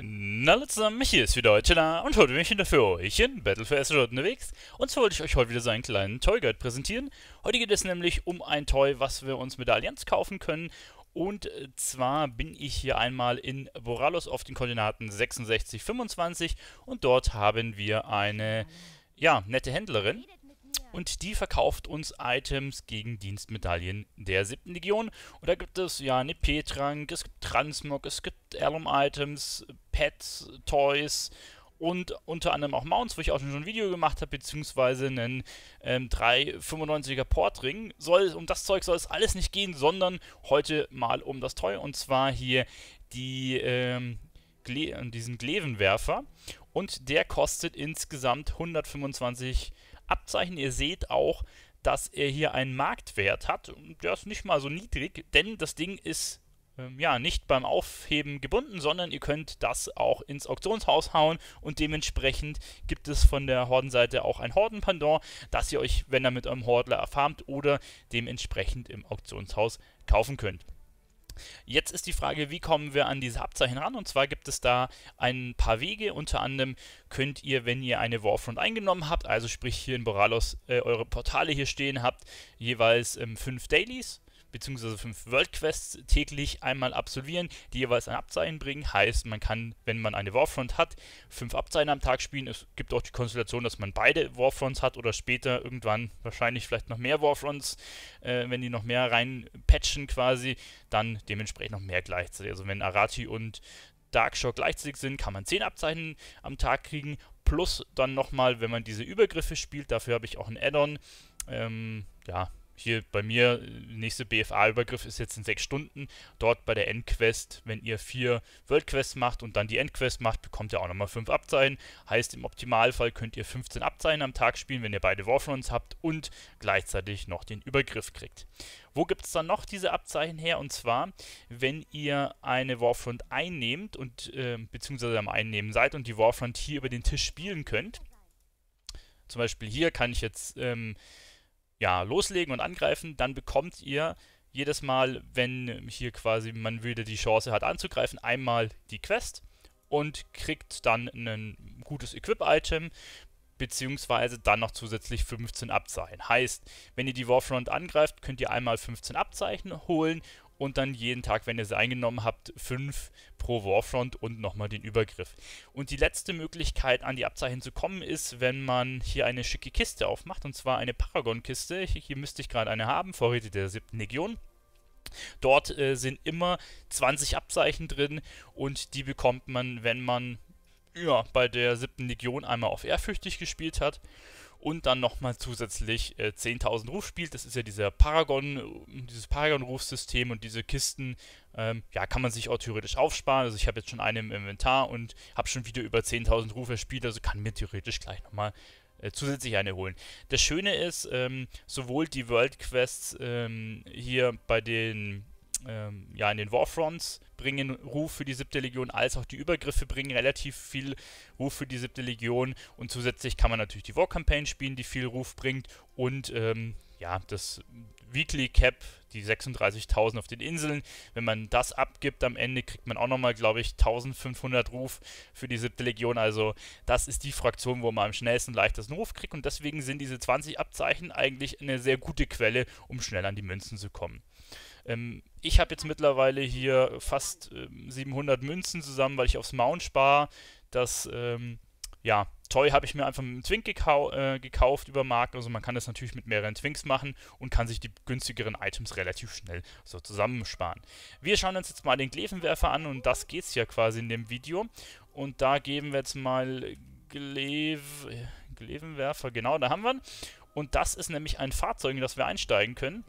Na Leute zusammen, Michi ist wieder heute und heute bin ich wieder für euch in Battle for Azeroth unterwegs. Und zwar wollte ich euch heute wieder so einen kleinen Toy Guide präsentieren. Heute geht es nämlich um ein Toy, was wir uns mit der Allianz kaufen können. Und äh, zwar bin ich hier einmal in Boralos auf den Koordinaten 66, 25 und dort haben wir eine, ja, nette Händlerin und die verkauft uns Items gegen Dienstmedaillen der 7. Legion. Und da gibt es ja eine P-Trank, es gibt Transmog, es gibt Alum-Items, Pets, Toys und unter anderem auch Mounts, wo ich auch schon ein Video gemacht habe, beziehungsweise einen ähm, 395er Portring. Soll, um das Zeug soll es alles nicht gehen, sondern heute mal um das Toy und zwar hier die, ähm, Gle diesen Glevenwerfer und der kostet insgesamt 125 Abzeichen. Ihr seht auch, dass er hier einen Marktwert hat. Der ist nicht mal so niedrig, denn das Ding ist ähm, ja nicht beim Aufheben gebunden, sondern ihr könnt das auch ins Auktionshaus hauen und dementsprechend gibt es von der Hordenseite auch ein Hordenpendant, das ihr euch, wenn ihr mit eurem Hordler erfarmt oder dementsprechend im Auktionshaus kaufen könnt. Jetzt ist die Frage, wie kommen wir an diese Abzeichen ran? Und zwar gibt es da ein paar Wege. Unter anderem könnt ihr, wenn ihr eine Warfront eingenommen habt, also sprich hier in Boralos äh, eure Portale hier stehen habt, jeweils ähm, fünf Dailies bzw. fünf World Quests täglich einmal absolvieren, die jeweils ein Abzeichen bringen. Heißt, man kann, wenn man eine Warfront hat, fünf Abzeichen am Tag spielen. Es gibt auch die Konstellation, dass man beide Warfronts hat oder später irgendwann wahrscheinlich vielleicht noch mehr Warfronts, äh, wenn die noch mehr reinpatchen quasi, dann dementsprechend noch mehr gleichzeitig. Also wenn Arati und Darkshore gleichzeitig sind, kann man zehn Abzeichen am Tag kriegen. Plus dann nochmal, wenn man diese Übergriffe spielt, dafür habe ich auch ein Add-on. Ähm, ja, hier bei mir, äh, nächste BFA-Übergriff ist jetzt in sechs Stunden. Dort bei der Endquest, wenn ihr vier Worldquests macht und dann die Endquest macht, bekommt ihr auch nochmal fünf Abzeichen. Heißt, im Optimalfall könnt ihr 15 Abzeichen am Tag spielen, wenn ihr beide Warfronts habt und gleichzeitig noch den Übergriff kriegt. Wo gibt es dann noch diese Abzeichen her? Und zwar, wenn ihr eine Warfront einnehmt und äh, beziehungsweise am Einnehmen seid und die Warfront hier über den Tisch spielen könnt. Zum Beispiel hier kann ich jetzt ähm, ja, loslegen und angreifen, dann bekommt ihr jedes Mal, wenn hier quasi man wieder die Chance hat anzugreifen, einmal die Quest und kriegt dann ein gutes Equip-Item, beziehungsweise dann noch zusätzlich 15 Abzeichen. Heißt, wenn ihr die Warfront angreift, könnt ihr einmal 15 Abzeichen holen und dann jeden Tag, wenn ihr sie eingenommen habt, 5 pro Warfront und nochmal den Übergriff. Und die letzte Möglichkeit, an die Abzeichen zu kommen, ist, wenn man hier eine schicke Kiste aufmacht, und zwar eine Paragon-Kiste. Hier müsste ich gerade eine haben, Vorräte der 7. Legion. Dort äh, sind immer 20 Abzeichen drin und die bekommt man, wenn man ja, bei der 7. Legion einmal auf ehrfürchtig gespielt hat und dann nochmal zusätzlich äh, 10.000 Ruf spielt. Das ist ja dieser Paragon, dieses Paragon-Rufsystem und diese Kisten, ähm, ja, kann man sich auch theoretisch aufsparen. Also ich habe jetzt schon eine im Inventar und habe schon wieder über 10.000 Rufe gespielt, also kann mir theoretisch gleich nochmal äh, zusätzlich eine holen. Das Schöne ist, ähm, sowohl die World Quests ähm, hier bei den ähm, ja, in den Warfronts, bringen Ruf für die siebte Legion, als auch die Übergriffe bringen relativ viel Ruf für die siebte Legion. Und zusätzlich kann man natürlich die War Campaign spielen, die viel Ruf bringt. Und ähm, ja, das Weekly Cap, die 36.000 auf den Inseln. Wenn man das abgibt am Ende, kriegt man auch nochmal, glaube ich, 1500 Ruf für die siebte Legion. Also das ist die Fraktion, wo man am schnellsten leichtesten Ruf kriegt. Und deswegen sind diese 20 Abzeichen eigentlich eine sehr gute Quelle, um schnell an die Münzen zu kommen. Ähm, ich habe jetzt mittlerweile hier fast ähm, 700 Münzen zusammen, weil ich aufs Mount spare. Das, ähm, ja, Toy habe ich mir einfach mit einem Twink gekau äh, gekauft über Markt. Also man kann das natürlich mit mehreren Twinks machen und kann sich die günstigeren Items relativ schnell so zusammensparen. Wir schauen uns jetzt mal den Glevenwerfer an und das geht es ja quasi in dem Video. Und da geben wir jetzt mal Gleve äh, Glevenwerfer, genau, da haben wir ihn. Und das ist nämlich ein Fahrzeug, in das wir einsteigen können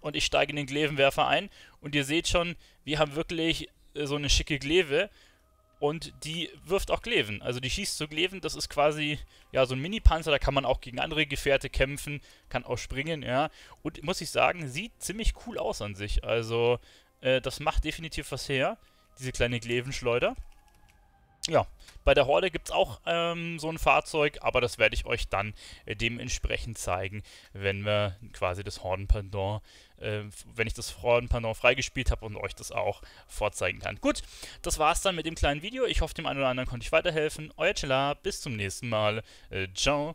und ich steige in den Glevenwerfer ein. Und ihr seht schon, wir haben wirklich äh, so eine schicke Gleve und die wirft auch Gleven. Also die schießt zu Gleven, das ist quasi ja so ein Mini-Panzer, da kann man auch gegen andere Gefährte kämpfen, kann auch springen, ja. Und muss ich sagen, sieht ziemlich cool aus an sich. Also äh, das macht definitiv was her, diese kleine Glevenschleuder ja, bei der Horde gibt es auch ähm, so ein Fahrzeug, aber das werde ich euch dann äh, dementsprechend zeigen, wenn wir quasi das Hordenpendant, äh, wenn ich das Hordenpendant freigespielt habe und euch das auch vorzeigen kann. Gut, das war's dann mit dem kleinen Video. Ich hoffe, dem einen oder anderen konnte ich weiterhelfen. Euer Chilla, bis zum nächsten Mal. Äh, ciao.